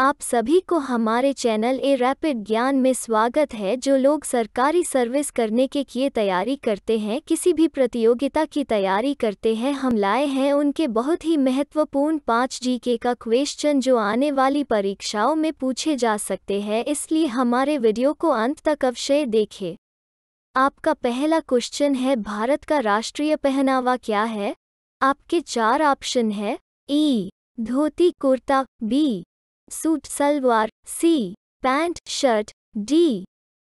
आप सभी को हमारे चैनल ए रैपिड ज्ञान में स्वागत है जो लोग सरकारी सर्विस करने के किए तैयारी करते हैं किसी भी प्रतियोगिता की तैयारी करते हैं हम लाए हैं उनके बहुत ही महत्वपूर्ण पाँच जीके का क्वेश्चन जो आने वाली परीक्षाओं में पूछे जा सकते हैं इसलिए हमारे वीडियो को अंत तक अवश्य देखें आपका पहला क्वेश्चन है भारत का राष्ट्रीय पहनावा क्या है आपके चार ऑप्शन है A dhoti kurta B suit salwar C pant shirt D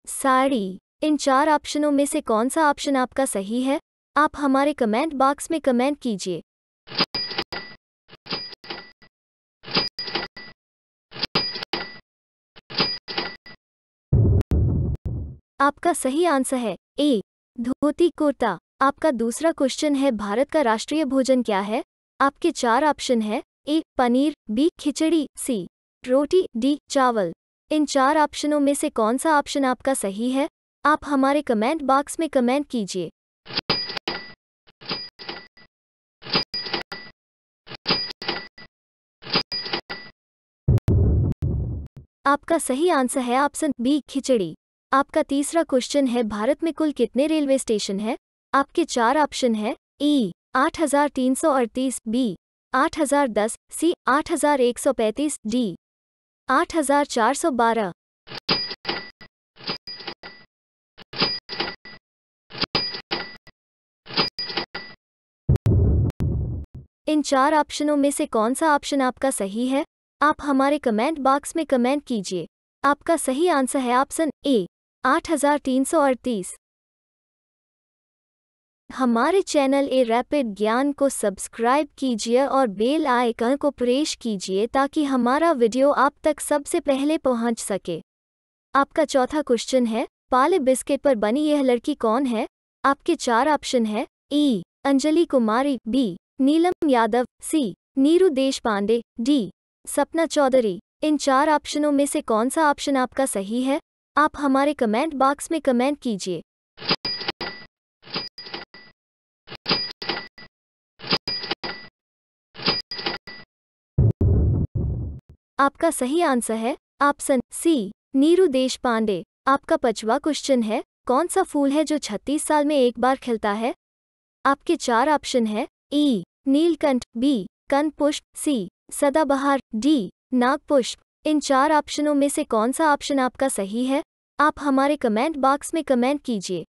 sari इन चार ऑप्शनों में से कौन सा ऑप्शन आपका सही है आप हमारे कमेंट बॉक्स में कमेंट कीजिए आपका सही आंसर है ए धोती कुर्ता आपका दूसरा क्वेश्चन है भारत का राष्ट्रीय भोजन क्या है आपके चार ऑप्शन है A paneer B khichdi C रोटी डी चावल इन चार ऑप्शनों में से कौन सा ऑप्शन आपका सही है आप हमारे कमेंट बॉक्स में कमेंट कीजिए आपका सही आंसर है ऑप्शन बी खिचड़ी आपका तीसरा क्वेश्चन है भारत में कुल कितने रेलवे स्टेशन है आपके चार ऑप्शन है ई आठ हजार तीन सौ अड़तीस बी आठ हजार दस सी आठ हजार एक सौ पैंतीस डी आठ हजार चार सौ बारह इन चार ऑप्शनों में से कौन सा ऑप्शन आपका सही है आप हमारे कमेंट बॉक्स में कमेंट कीजिए आपका सही आंसर है ऑप्शन ए आठ हजार तीन सौ अड़तीस हमारे चैनल ए रैपिड ज्ञान को सब्सक्राइब कीजिए और बेल आइकन को प्रेस कीजिए ताकि हमारा वीडियो आप तक सबसे पहले पहुंच सके आपका चौथा क्वेश्चन है पाले बिस्किट पर बनी यह लड़की कौन है आपके चार ऑप्शन है A Anjali Kumari B Neelam Yadav C Neeru Desh Pandey D सपना चौधरी इन चार ऑप्शनों में से कौन सा ऑप्शन आपका सही है आप हमारे कमेंट बॉक्स में कमेंट कीजिए आपका सही आंसर है ऑप्शन सी नीरू देश पांडे आपका पचवा क्वेश्चन है कौन सा फूल है जो 36 साल में एक बार खिलता है आपके चार ऑप्शन है ई नीलकंठ बी कन पुष्प सी सदाबहार डी नागपुष्प इन चार ऑप्शनों में से कौन सा ऑप्शन आपका सही है आप हमारे कमेंट बॉक्स में कमेंट कीजिए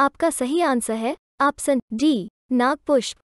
आपका सही आंसर है ऑप्शन डी नागपुष्प